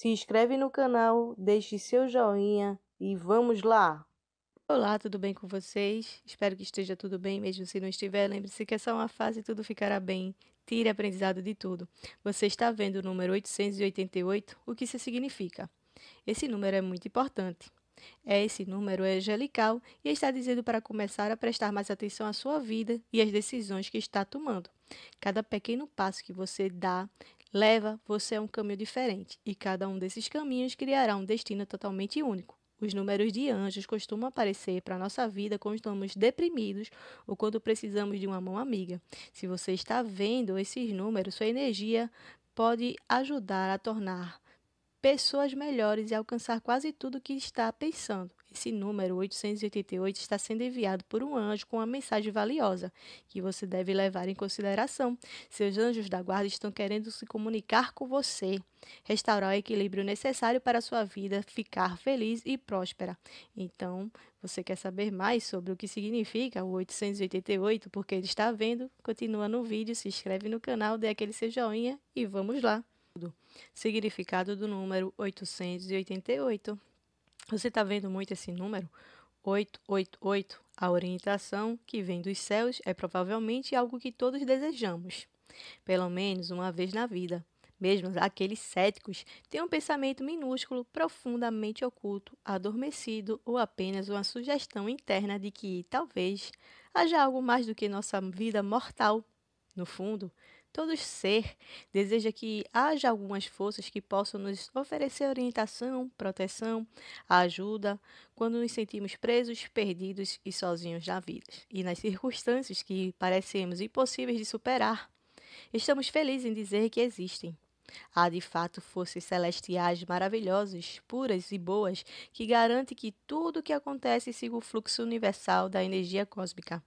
Se inscreve no canal, deixe seu joinha e vamos lá! Olá, tudo bem com vocês? Espero que esteja tudo bem, mesmo se não estiver. Lembre-se que é só uma fase e tudo ficará bem. Tire aprendizado de tudo. Você está vendo o número 888, o que isso significa? Esse número é muito importante. É, esse número é angelical e está dizendo para começar a prestar mais atenção à sua vida e às decisões que está tomando. Cada pequeno passo que você dá leva você a um caminho diferente, e cada um desses caminhos criará um destino totalmente único. Os números de anjos costumam aparecer para a nossa vida quando estamos deprimidos ou quando precisamos de uma mão amiga. Se você está vendo esses números, sua energia pode ajudar a tornar pessoas melhores e alcançar quase tudo o que está pensando. Esse número 888 está sendo enviado por um anjo com uma mensagem valiosa que você deve levar em consideração. Seus anjos da guarda estão querendo se comunicar com você, restaurar o equilíbrio necessário para a sua vida ficar feliz e próspera. Então, você quer saber mais sobre o que significa o 888 porque ele está vendo? Continua no vídeo, se inscreve no canal, dê aquele seu joinha e vamos lá significado do número 888. Você está vendo muito esse número? 888, a orientação que vem dos céus é provavelmente algo que todos desejamos, pelo menos uma vez na vida. Mesmo aqueles céticos têm um pensamento minúsculo, profundamente oculto, adormecido ou apenas uma sugestão interna de que, talvez, haja algo mais do que nossa vida mortal. No fundo, todo ser deseja que haja algumas forças que possam nos oferecer orientação, proteção, ajuda quando nos sentimos presos, perdidos e sozinhos na vida e nas circunstâncias que parecemos impossíveis de superar. Estamos felizes em dizer que existem. Há de fato forças celestiais maravilhosas, puras e boas, que garantem que tudo o que acontece siga o fluxo universal da energia cósmica.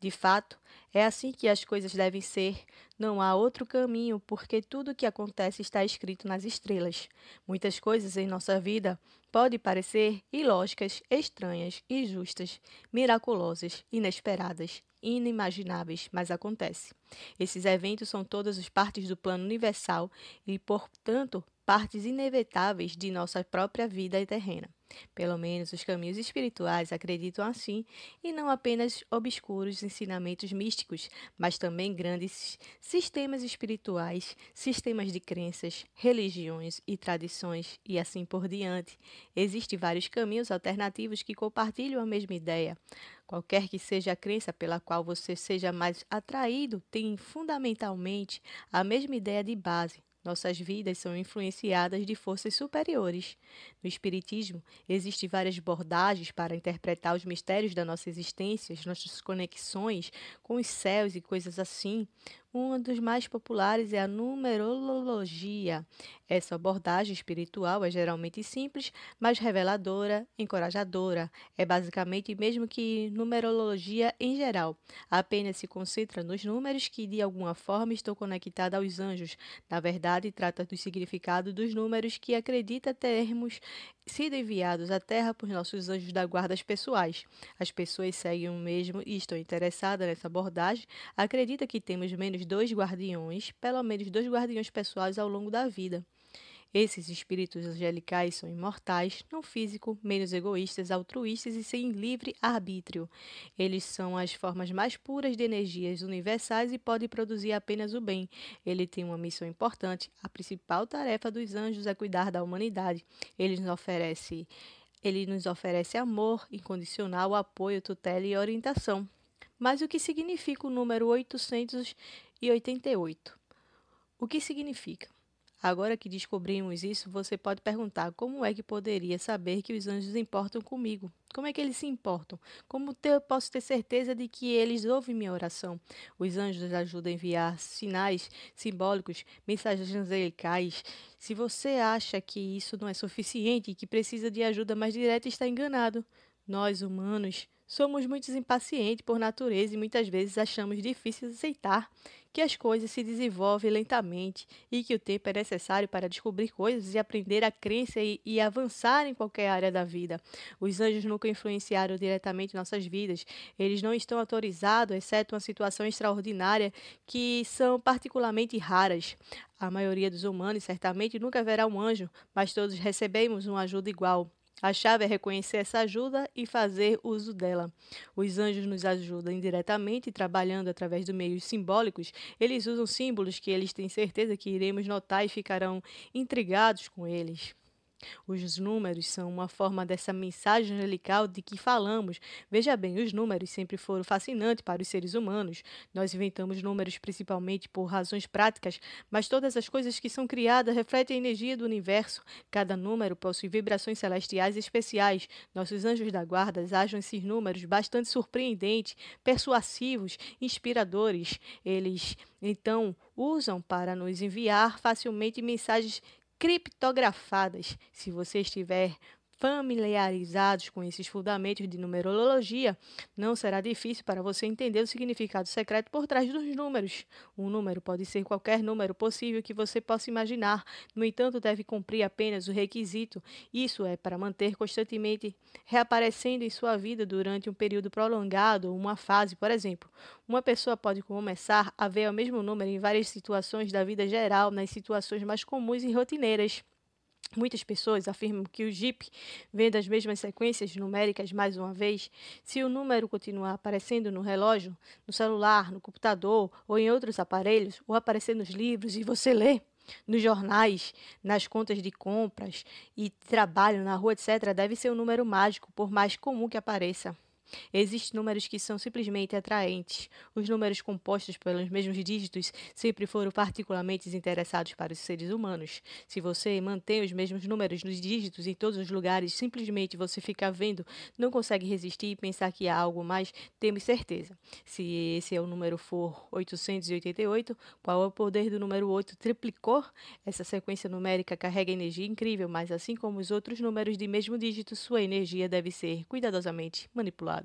De fato, é assim que as coisas devem ser. Não há outro caminho, porque tudo o que acontece está escrito nas estrelas. Muitas coisas em nossa vida podem parecer ilógicas, estranhas, injustas, miraculosas, inesperadas, inimagináveis, mas acontece. Esses eventos são todas as partes do plano universal e, portanto, partes inevitáveis de nossa própria vida terrena. Pelo menos os caminhos espirituais acreditam assim, e não apenas obscuros ensinamentos místicos, mas também grandes sistemas espirituais, sistemas de crenças, religiões e tradições, e assim por diante. Existem vários caminhos alternativos que compartilham a mesma ideia. Qualquer que seja a crença pela qual você seja mais atraído, tem fundamentalmente a mesma ideia de base, nossas vidas são influenciadas de forças superiores. No Espiritismo, existem várias abordagens para interpretar os mistérios da nossa existência, as nossas conexões com os céus e coisas assim. Um dos mais populares é a numerologia. Essa abordagem espiritual é geralmente simples, mas reveladora, encorajadora. É basicamente mesmo que numerologia em geral. Apenas se concentra nos números que de alguma forma estão conectados aos anjos. Na verdade, trata do significado dos números que acredita termos sido enviados à Terra por nossos anjos da guarda pessoais. As pessoas seguem o mesmo e estão interessadas nessa abordagem. Acredita que temos menos dois guardiões, pelo menos dois guardiões pessoais ao longo da vida. Esses espíritos angelicais são imortais, não físico, menos egoístas, altruístas e sem livre arbítrio. Eles são as formas mais puras de energias universais e podem produzir apenas o bem. Ele tem uma missão importante. A principal tarefa dos anjos é cuidar da humanidade. Eles nos oferece, ele nos oferece amor incondicional, apoio, tutela e orientação. Mas o que significa o número 888? O que significa? Agora que descobrimos isso, você pode perguntar como é que poderia saber que os anjos importam comigo? Como é que eles se importam? Como posso ter certeza de que eles ouvem minha oração? Os anjos ajudam a enviar sinais simbólicos, mensagens angelicais. Se você acha que isso não é suficiente e que precisa de ajuda mais direta, está enganado. Nós, humanos, Somos muito impacientes por natureza e muitas vezes achamos difícil aceitar que as coisas se desenvolvem lentamente e que o tempo é necessário para descobrir coisas e aprender a crença e, e avançar em qualquer área da vida. Os anjos nunca influenciaram diretamente nossas vidas. Eles não estão autorizados, exceto uma situação extraordinária, que são particularmente raras. A maioria dos humanos certamente nunca verá um anjo, mas todos recebemos uma ajuda igual. A chave é reconhecer essa ajuda e fazer uso dela. Os anjos nos ajudam indiretamente, trabalhando através de meios simbólicos. Eles usam símbolos que eles têm certeza que iremos notar e ficarão intrigados com eles. Os números são uma forma dessa mensagem angelical de que falamos. Veja bem, os números sempre foram fascinantes para os seres humanos. Nós inventamos números principalmente por razões práticas, mas todas as coisas que são criadas refletem a energia do universo. Cada número possui vibrações celestiais especiais. Nossos anjos da guarda acham esses números bastante surpreendentes, persuasivos, inspiradores. Eles então usam para nos enviar facilmente mensagens criptografadas. Se você estiver familiarizados com esses fundamentos de numerologia, não será difícil para você entender o significado secreto por trás dos números. Um número pode ser qualquer número possível que você possa imaginar, no entanto, deve cumprir apenas o requisito. Isso é para manter constantemente reaparecendo em sua vida durante um período prolongado uma fase, por exemplo. Uma pessoa pode começar a ver o mesmo número em várias situações da vida geral, nas situações mais comuns e rotineiras. Muitas pessoas afirmam que o JIP vendo as mesmas sequências numéricas mais uma vez. Se o número continuar aparecendo no relógio, no celular, no computador ou em outros aparelhos, ou aparecer nos livros e você lê, nos jornais, nas contas de compras e trabalho na rua, etc., deve ser um número mágico, por mais comum que apareça. Existem números que são simplesmente atraentes. Os números compostos pelos mesmos dígitos sempre foram particularmente interessados para os seres humanos. Se você mantém os mesmos números nos dígitos em todos os lugares, simplesmente você fica vendo, não consegue resistir e pensar que há algo mais, temos certeza. Se esse é o número for 888, qual é o poder do número 8 triplicou? Essa sequência numérica carrega energia incrível, mas assim como os outros números de mesmo dígito, sua energia deve ser cuidadosamente manipulada.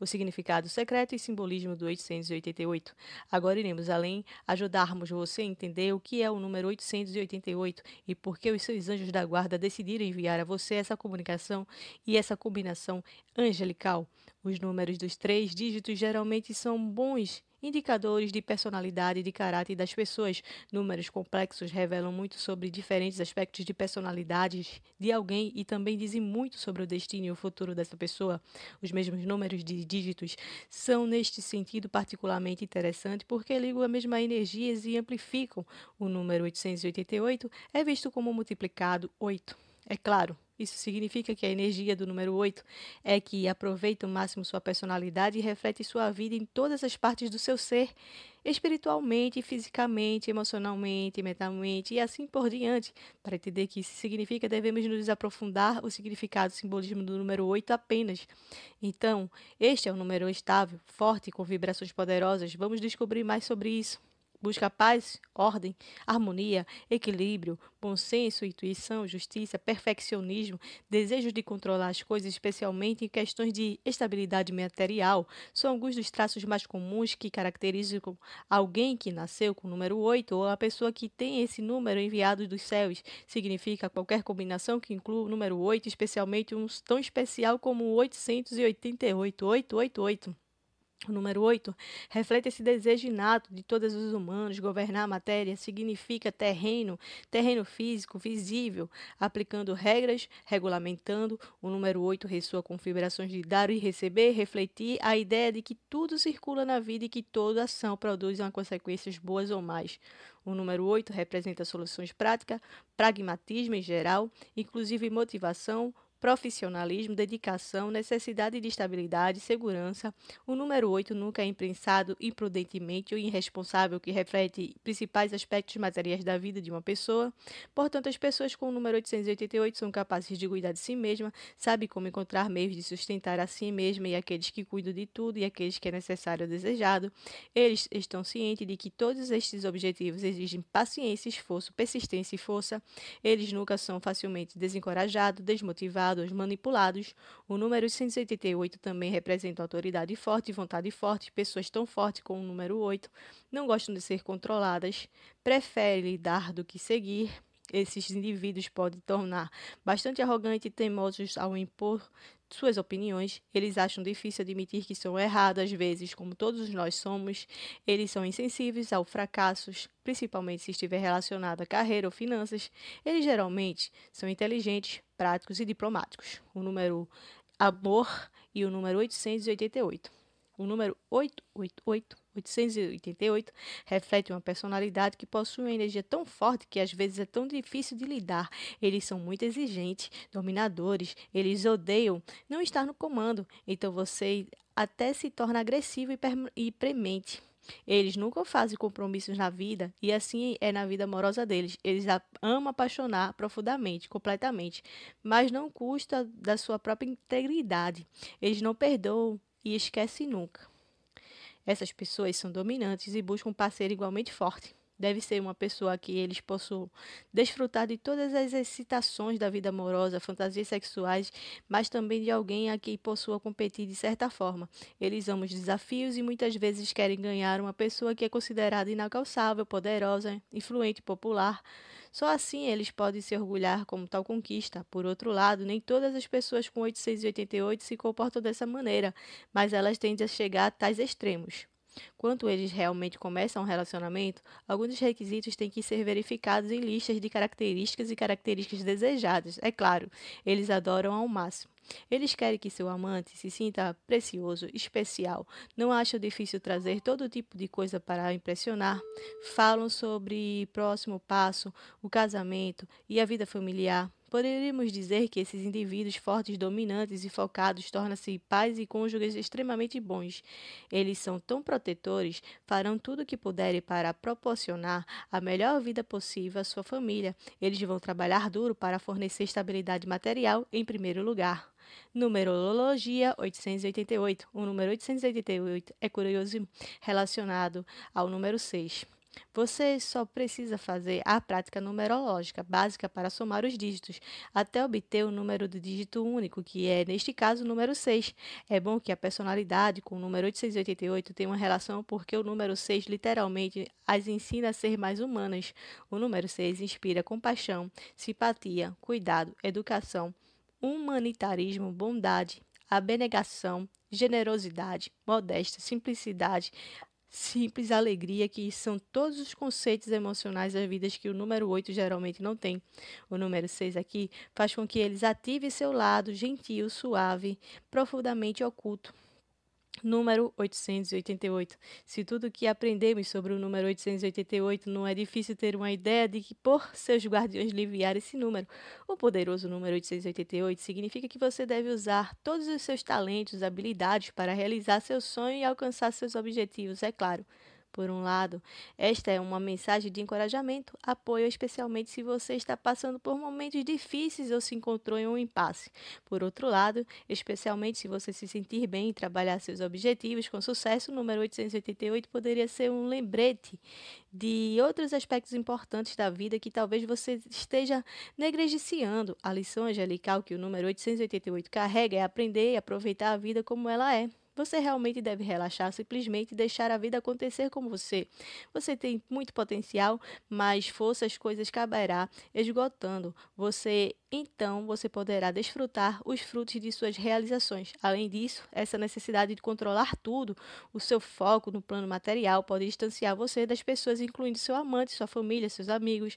O significado secreto e simbolismo do 888. Agora iremos além ajudarmos você a entender o que é o número 888 e por que os seus anjos da guarda decidiram enviar a você essa comunicação e essa combinação angelical. Os números dos três dígitos geralmente são bons Indicadores de personalidade e de caráter das pessoas. Números complexos revelam muito sobre diferentes aspectos de personalidades de alguém e também dizem muito sobre o destino e o futuro dessa pessoa. Os mesmos números de dígitos são, neste sentido, particularmente interessantes porque ligam a mesma energia e amplificam. O número 888 é visto como multiplicado 8. É claro, isso significa que a energia do número 8 é que aproveita o máximo sua personalidade e reflete sua vida em todas as partes do seu ser, espiritualmente, fisicamente, emocionalmente, mentalmente e assim por diante. Para entender que isso significa, devemos nos aprofundar o significado, o simbolismo do número 8 apenas. Então, este é um número estável, forte, com vibrações poderosas. Vamos descobrir mais sobre isso busca paz, ordem, harmonia, equilíbrio, bom senso, intuição, justiça, perfeccionismo, desejo de controlar as coisas, especialmente em questões de estabilidade material, são alguns dos traços mais comuns que caracterizam alguém que nasceu com o número 8 ou a pessoa que tem esse número enviado dos céus. Significa qualquer combinação que inclua o número 8, especialmente um tão especial como o 888 888. O número 8 reflete esse desejo inato de todos os humanos governar a matéria, significa terreno, terreno físico, visível, aplicando regras, regulamentando. O número 8 ressoa com vibrações de dar e receber, refletir a ideia de que tudo circula na vida e que toda ação produz uma consequências boas ou mais. O número 8 representa soluções práticas, pragmatismo em geral, inclusive motivação, profissionalismo, dedicação, necessidade de estabilidade, segurança. O número 8 nunca é imprensado imprudentemente ou irresponsável, que reflete principais aspectos materiais da vida de uma pessoa. Portanto, as pessoas com o número 888 são capazes de cuidar de si mesma, sabem como encontrar meios de sustentar a si mesma e aqueles que cuidam de tudo e aqueles que é necessário ou desejado. Eles estão cientes de que todos estes objetivos exigem paciência, esforço, persistência e força. Eles nunca são facilmente desencorajados, desmotivados dados manipulados. O número 188 também representa autoridade forte, vontade forte, pessoas tão fortes como o número 8 não gostam de ser controladas, preferem dar do que seguir. Esses indivíduos podem tornar bastante arrogantes e teimosos ao impor suas opiniões, eles acham difícil admitir que são errados, às vezes, como todos nós somos. Eles são insensíveis ao fracassos, principalmente se estiver relacionado a carreira ou finanças. Eles geralmente são inteligentes, práticos e diplomáticos, o número Amor e o número 888. O número 888, 888 reflete uma personalidade que possui uma energia tão forte que às vezes é tão difícil de lidar. Eles são muito exigentes, dominadores, eles odeiam não estar no comando, então você até se torna agressivo e, e premente. Eles nunca fazem compromissos na vida e assim é na vida amorosa deles. Eles amam apaixonar profundamente, completamente, mas não custa da sua própria integridade. Eles não perdoam e esquecem nunca. Essas pessoas são dominantes e buscam um parceiro igualmente forte deve ser uma pessoa que eles possam desfrutar de todas as excitações da vida amorosa, fantasias sexuais, mas também de alguém a quem possua competir de certa forma. Eles amam os desafios e muitas vezes querem ganhar uma pessoa que é considerada inalcançável, poderosa, influente, popular. Só assim eles podem se orgulhar como tal conquista. Por outro lado, nem todas as pessoas com 888 se comportam dessa maneira, mas elas tendem a chegar a tais extremos. Quando eles realmente começam um relacionamento, alguns requisitos têm que ser verificados em listas de características e características desejadas. É claro, eles adoram ao máximo. Eles querem que seu amante se sinta precioso, especial. Não acham difícil trazer todo tipo de coisa para impressionar. Falam sobre próximo passo, o casamento e a vida familiar. Poderíamos dizer que esses indivíduos fortes, dominantes e focados tornam-se pais e cônjuges extremamente bons. Eles são tão protetores, farão tudo o que puderem para proporcionar a melhor vida possível à sua família. Eles vão trabalhar duro para fornecer estabilidade material em primeiro lugar. Numerologia 888. O número 888 é curioso relacionado ao número 6. Você só precisa fazer a prática numerológica básica para somar os dígitos, até obter o número do dígito único, que é, neste caso, o número 6. É bom que a personalidade com o número 888 tenha uma relação porque o número 6 literalmente as ensina a ser mais humanas. O número 6 inspira compaixão, simpatia, cuidado, educação, humanitarismo, bondade, abnegação, generosidade, modéstia, simplicidade, simples alegria, que são todos os conceitos emocionais das vidas que o número 8 geralmente não tem. O número 6 aqui faz com que eles ativem seu lado gentil, suave, profundamente oculto. Número 888. Se tudo o que aprendemos sobre o número 888 não é difícil ter uma ideia de que, por seus guardiões liviar esse número, o poderoso número 888 significa que você deve usar todos os seus talentos, habilidades para realizar seu sonho e alcançar seus objetivos, é claro. Por um lado, esta é uma mensagem de encorajamento, apoio, especialmente se você está passando por momentos difíceis ou se encontrou em um impasse. Por outro lado, especialmente se você se sentir bem e trabalhar seus objetivos com sucesso, o número 888 poderia ser um lembrete de outros aspectos importantes da vida que talvez você esteja negligenciando. A lição angelical que o número 888 carrega é aprender e aproveitar a vida como ela é. Você realmente deve relaxar, simplesmente deixar a vida acontecer com você. Você tem muito potencial, mas força as coisas caberá esgotando. Você então você poderá desfrutar os frutos de suas realizações. Além disso, essa necessidade de controlar tudo, o seu foco no plano material pode distanciar você das pessoas, incluindo seu amante, sua família, seus amigos,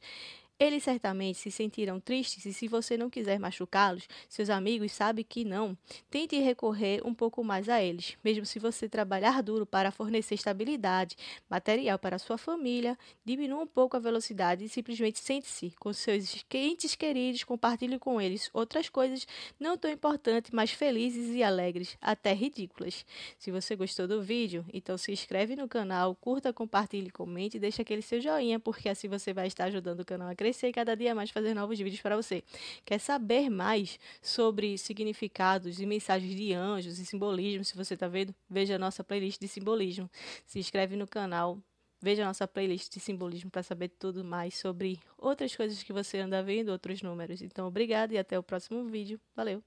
eles certamente se sentirão tristes e, se você não quiser machucá-los, seus amigos sabem que não. Tente recorrer um pouco mais a eles, mesmo se você trabalhar duro para fornecer estabilidade material para sua família. Diminua um pouco a velocidade e simplesmente sente-se com seus quentes queridos, compartilhe com eles outras coisas não tão importantes, mas felizes e alegres, até ridículas. Se você gostou do vídeo, então se inscreve no canal, curta, compartilhe, comente e deixe aquele seu joinha, porque assim você vai estar ajudando o canal a crescer crescer cada dia mais, fazer novos vídeos para você. Quer saber mais sobre significados e mensagens de anjos e simbolismo? Se você está vendo, veja a nossa playlist de simbolismo. Se inscreve no canal. Veja a nossa playlist de simbolismo para saber tudo mais sobre outras coisas que você anda vendo, outros números. Então, obrigada e até o próximo vídeo. Valeu!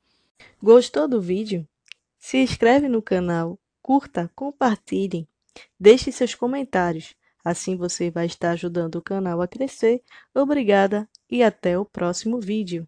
Gostou do vídeo? Se inscreve no canal, curta, compartilhe, deixe seus comentários. Assim você vai estar ajudando o canal a crescer. Obrigada e até o próximo vídeo.